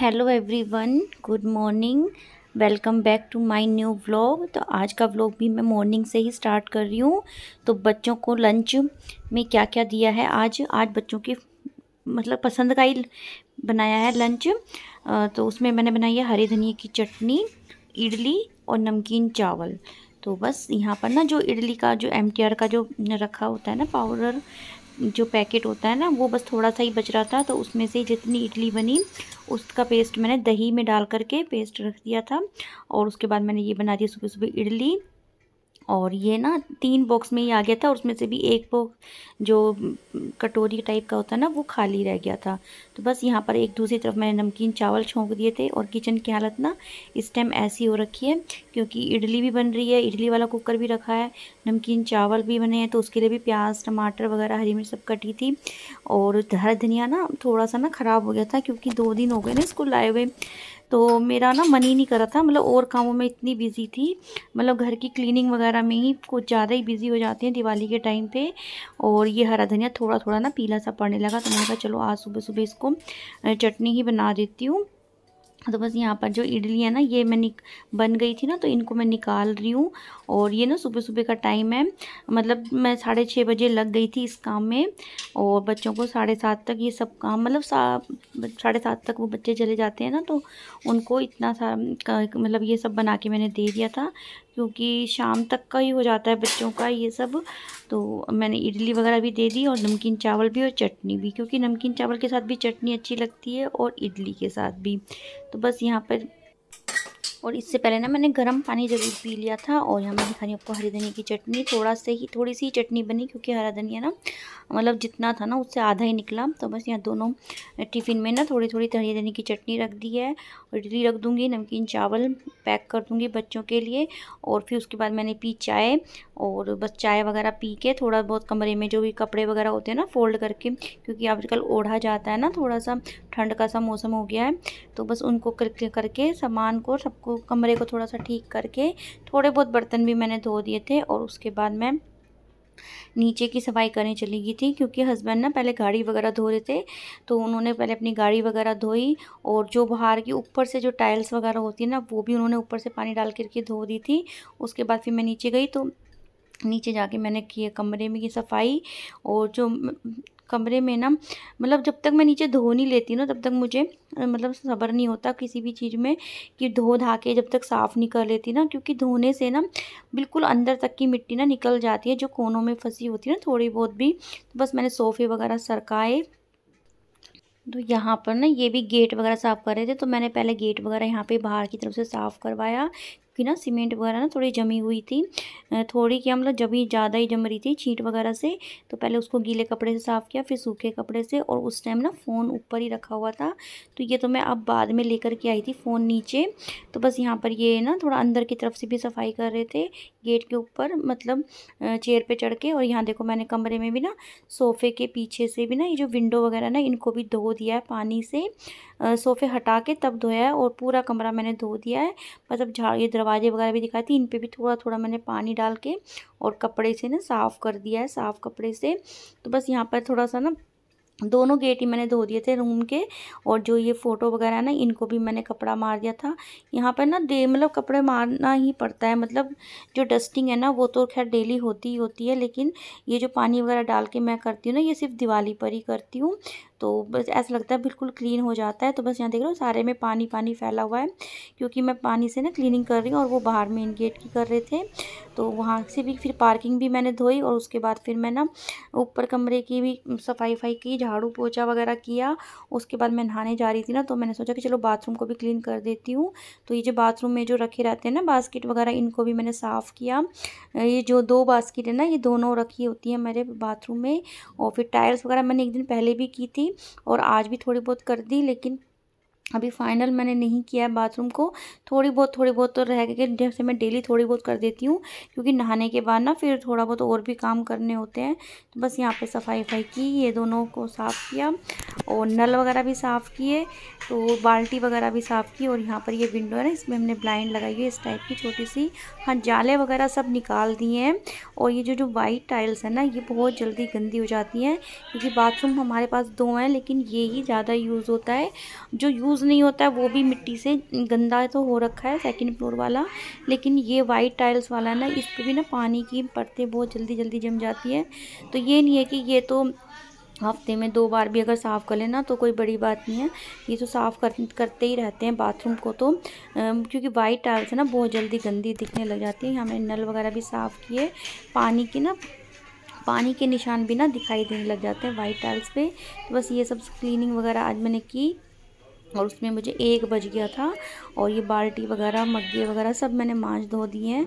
hello everyone good morning welcome back to my new vlog तो आज का vlog भी मैं मॉर्निंग से ही स्टार्ट कर रही हूँ तो बच्चों को लंच में क्या क्या दिया है आज आज बच्चों की मतलब पसंद का ही बनाया है लंच तो उसमें मैंने बनाई है हरी धनिया की चटनी इडली और नमकीन चावल तो बस यहाँ पर ना जो इडली का जो एम का जो रखा होता है ना पाउडर जो पैकेट होता है ना वो बस थोड़ा सा ही बच रहा था तो उसमें से जितनी इडली बनी उसका पेस्ट मैंने दही में डाल करके पेस्ट रख दिया था और उसके बाद मैंने ये बना दिया सुबह सुबह इडली और ये ना तीन बॉक्स में ही आ गया था और उसमें से भी एक बॉक्स जो कटोरी टाइप का होता है ना वो खाली रह गया था तो बस यहाँ पर एक दूसरी तरफ मैंने नमकीन चावल छोंक दिए थे और किचन की हालत ना इस टाइम ऐसी हो रखी है क्योंकि इडली भी बन रही है इडली वाला कुकर भी रखा है नमकीन चावल भी बने हैं तो उसके लिए भी प्याज टमाटर वगैरह हरी मिर्च सब कटी थी और हरा धनिया ना थोड़ा सा ना ख़राब हो गया था क्योंकि दो दिन हो गए ना इसको लाए हुए तो मेरा ना मन ही नहीं करा था मतलब और कामों में इतनी बिज़ी थी मतलब घर की क्लीनिंग वगैरह में ही कुछ ज़्यादा ही बिज़ी हो जाती हैं दिवाली के टाइम पे और ये हरा धनिया थोड़ा थोड़ा ना पीला सा पड़ने लगा तो मैंने कहा चलो आज सुबह सुबह इसको चटनी ही बना देती हूँ तो बस यहाँ पर जो इडली है ना ये मैं बन गई थी ना तो इनको मैं निकाल रही हूँ और ये ना सुबह सुबह का टाइम है मतलब मैं साढ़े छः बजे लग गई थी इस काम में और बच्चों को साढ़े सात तक ये सब काम मतलब सा साढ़े सात तक वो बच्चे चले जाते हैं ना तो उनको इतना सा मतलब ये सब बना के मैंने दे दिया था क्योंकि शाम तक का ही हो जाता है बच्चों का ये सब तो मैंने इडली वगैरह भी दे दी और नमकीन चावल भी और चटनी भी क्योंकि नमकीन चावल के साथ भी चटनी अच्छी लगती है और इडली के साथ भी तो बस यहाँ पर और इससे पहले ना मैंने गर्म पानी ज़रूर पी लिया था और यहाँ मैं दिखा रही आपको हरी धनिया की चटनी थोड़ा से ही थोड़ी सी चटनी बनी क्योंकि हरा धनिया ना मतलब जितना था ना उससे आधा ही निकला तो बस यहाँ दोनों टिफ़िन में ना थोड़ी थोड़ी हरी धनिया की चटनी रख दी है और इडली रख दूँगी नमकीन चावल पैक कर दूँगी बच्चों के लिए और फिर उसके बाद मैंने पी चाय और बस चाय वगैरह पी के थोड़ा बहुत कमरे में जो भी कपड़े वगैरह होते हैं ना फोल्ड करके क्योंकि आजकल ओढ़ा जाता है ना थोड़ा सा ठंड का सा मौसम हो गया है तो बस उनको करके सामान को सबको को कमरे को थोड़ा सा ठीक करके थोड़े बहुत बर्तन भी मैंने धो दिए थे और उसके बाद मैं नीचे की सफाई करने चली गई थी क्योंकि हस्बैंड ना पहले गाड़ी वगैरह धो रहे थे तो उन्होंने पहले अपनी गाड़ी वगैरह धोई और जो बाहर की ऊपर से जो टाइल्स वगैरह होती है ना वो भी उन्होंने ऊपर से पानी डाल करके धो दी थी उसके बाद फिर मैं नीचे गई तो नीचे जाके मैंने किए कमरे में की सफाई और जो कमरे में ना मतलब जब तक मैं नीचे धो नहीं लेती ना तब तक मुझे मतलब सब्र नहीं होता किसी भी चीज़ में कि धो धा के जब तक साफ़ नहीं कर लेती ना क्योंकि धोने से ना बिल्कुल अंदर तक की मिट्टी ना निकल जाती है जो कोनों में फंसी होती है ना थोड़ी बहुत भी तो बस मैंने सोफ़े वगैरह सरकाए तो यहाँ पर ना ये भी गेट वगैरह साफ़ कर रहे थे तो मैंने पहले गेट वगैरह यहाँ पे बाहर की तरफ से साफ़ करवाया की ना सीमेंट वगैरह ना थोड़ी जमी हुई थी थोड़ी क्या मतलब जमी ज़्यादा ही जम रही थी छींट वगैरह से तो पहले उसको गीले कपड़े से साफ़ किया फिर सूखे कपड़े से और उस टाइम ना फ़ोन ऊपर ही रखा हुआ था तो ये तो मैं अब बाद में लेकर के आई थी फ़ोन नीचे तो बस यहाँ पर ये ना थोड़ा अंदर की तरफ से भी सफाई कर रहे थे गेट के ऊपर मतलब चेयर पर चढ़ के और यहाँ देखो मैंने कमरे में भी ना सोफ़े के पीछे से भी ना ये जो विंडो वगैरह ना इनको भी धो दिया है पानी से सोफ़े हटा के तब धोया है और पूरा कमरा मैंने धो दिया है बस अब झाड़ ये दरवाजा दरवाजे वगैरह भी दिखाई थी इन पर भी थोड़ा थोड़ा मैंने पानी डाल के और कपड़े से ना साफ़ कर दिया है साफ़ कपड़े से तो बस यहाँ पर थोड़ा सा ना दोनों गेट ही मैंने धो दिए थे रूम के और जो ये फ़ोटो वगैरह है ना इनको भी मैंने कपड़ा मार दिया था यहाँ पर ना डे मतलब कपड़े मारना ही पड़ता है मतलब जो डस्टिंग है ना वो तो खैर डेली होती ही होती है लेकिन ये जो पानी वगैरह डाल के मैं करती हूँ ना ये सिर्फ दिवाली पर ही करती हूँ तो बस ऐसा लगता है बिल्कुल क्लीन हो जाता है तो बस यहाँ देख रहे हो सारे में पानी पानी फैला हुआ है क्योंकि मैं पानी से ना क्लीनिंग कर रही हूँ और वो बाहर मेन गेट की कर रहे थे तो वहाँ से भी फिर पार्किंग भी मैंने धोई और उसके बाद फिर मैं ना ऊपर कमरे की भी सफाई वफाई की झाड़ू पोछा वगैरह किया उसके बाद मैं नहाने जा रही थी ना तो मैंने सोचा कि चलो बाथरूम को भी क्लीन कर देती हूँ तो ये जो बाथरूम में जो रखे रहते हैं ना बास्केट वगैरह इनको भी मैंने साफ़ किया ये जो दो बास्केट है ना ये दोनों रखी होती हैं मेरे बाथरूम में और फिर टायर्स वगैरह मैंने एक दिन पहले भी की थी और आज भी थोड़ी बहुत कर दी लेकिन अभी फाइनल मैंने नहीं किया है बाथरूम को थोड़ी बहुत थोड़ी बहुत तो रह गई जैसे मैं डेली थोड़ी बहुत कर देती हूँ क्योंकि नहाने के बाद ना फिर थोड़ा बहुत और भी काम करने होते हैं तो बस यहाँ पे सफाई वफाई की ये दोनों को साफ़ किया और नल वगैरह भी साफ़ किए तो बाल्टी वगैरह भी साफ़ की और यहाँ पर ये विंडो है ना इसमें हमने ब्लाइंड लगाई है इस टाइप की छोटी सी हाँ जाले वगैरह सब निकाल दिए हैं और ये जो जो वाइट टाइल्स है ना ये बहुत जल्दी गंदी हो जाती हैं क्योंकि बाथरूम हमारे पास दो हैं लेकिन ये ही ज़्यादा यूज़ होता है जो यूज़ यूज़ नहीं होता है वो भी मिट्टी से गंदा तो हो रखा है सेकेंड फ्लोर वाला लेकिन ये वाइट टाइल्स वाला है ना इस पर भी ना पानी की परतें बहुत जल्दी जल्दी जम जाती है तो ये नहीं है कि ये तो हफ्ते में दो बार भी अगर साफ़ कर लेना तो कोई बड़ी बात नहीं है ये तो साफ़ कर करते ही रहते हैं बाथरूम को तो क्योंकि वाइट टाइल्स है ना बहुत जल्दी गंदी दिखने लग जाती है हमने नल वगैरह भी साफ़ किए पानी की ना पानी के निशान भी ना दिखाई देने लग जाते हैं वाइट टाइल्स पे तो बस ये सब क्लीनिंग वगैरह आज मैंने की और उसमें मुझे एक बज गया था और ये बाल्टी वगैरह मग्गे वगैरह सब मैंने मांझ धो दिए हैं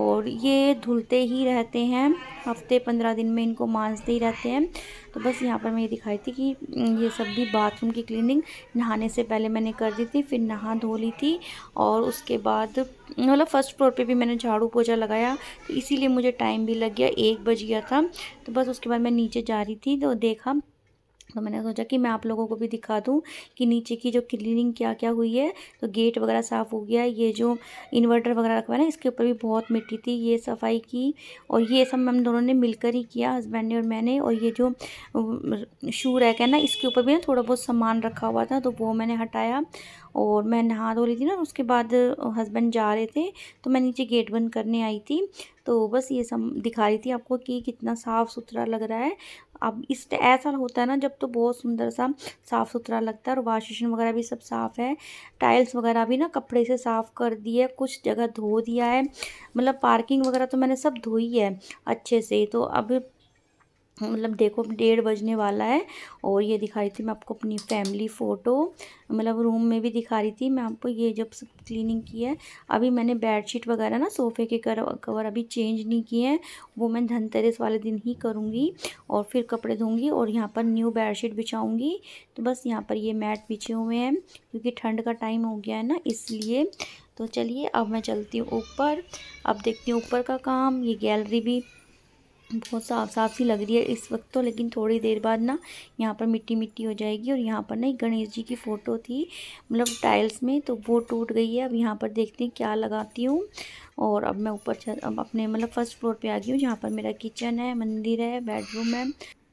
और ये धुलते ही रहते हैं हफ्ते पंद्रह दिन में इनको माँजते ही रहते हैं तो बस यहाँ पर मैं ये दिखाई थी कि ये सब भी बाथरूम की क्लीनिंग नहाने से पहले मैंने कर दी थी फिर नहा धो ली थी और उसके बाद मतलब फर्स्ट फ्लोर पर भी मैंने झाड़ू पोछा लगाया तो इसीलिए मुझे टाइम भी लग गया एक बज गया था तो बस उसके बाद मैं नीचे जा रही थी तो देखा तो मैंने सोचा कि मैं आप लोगों को भी दिखा दूँ कि नीचे की जो क्लीनिंग क्या क्या हुई है तो गेट वगैरह साफ़ हो गया ये जो इन्वर्टर वगैरह रखा है ना इसके ऊपर भी बहुत मिट्टी थी ये सफाई की और ये सब मैम दोनों ने मिलकर ही किया हस्बैंड ने और मैंने और ये जो शू रैक है ना इसके ऊपर भी ना थोड़ा बहुत सामान रखा हुआ था तो वो मैंने हटाया और मैं नहा धो रही थी ना उसके बाद हस्बैंड जा रहे थे तो मैं नीचे गेट बंद करने आई थी तो बस ये सब दिखा रही थी आपको कि कितना साफ़ सुथरा लग रहा है अब इस ऐसा होता है ना जब तो बहुत सुंदर सा साफ़ सुथरा लगता है और वाश बेसिन वगैरह भी सब साफ़ है टाइल्स वगैरह भी ना कपड़े से साफ़ कर दिए कुछ जगह धो दिया है मतलब पार्किंग वगैरह तो मैंने सब धोई है अच्छे से तो अब मतलब देखो डेढ़ बजने वाला है और ये दिखा रही थी मैं आपको अपनी फैमिली फ़ोटो मतलब रूम में भी दिखा रही थी मैं आपको ये जब सब क्लीनिंग की है अभी मैंने बेडशीट वगैरह ना सोफ़े के कवर अभी चेंज नहीं किए हैं वो मैं धनतेरस वाले दिन ही करूँगी और फिर कपड़े धोंगी और यहाँ पर न्यू बेड बिछाऊँगी तो बस यहाँ पर ये मैट बिछे हुए हैं क्योंकि ठंड का टाइम हो गया है ना इसलिए तो चलिए अब मैं चलती हूँ ऊपर अब देखती हूँ ऊपर का काम ये गैलरी भी बहुत साफ साफ सी लग रही है इस वक्त तो लेकिन थोड़ी देर बाद ना यहाँ पर मिट्टी मिट्टी हो जाएगी और यहाँ पर ना एक गणेश जी की फ़ोटो थी मतलब टाइल्स में तो वो टूट गई है अब यहाँ पर देखते हैं क्या लगाती हूँ और अब मैं ऊपर अब अपने मतलब फ़र्स्ट फ्लोर पे आ गई हूँ जहाँ पर मेरा किचन है मंदिर है बेडरूम है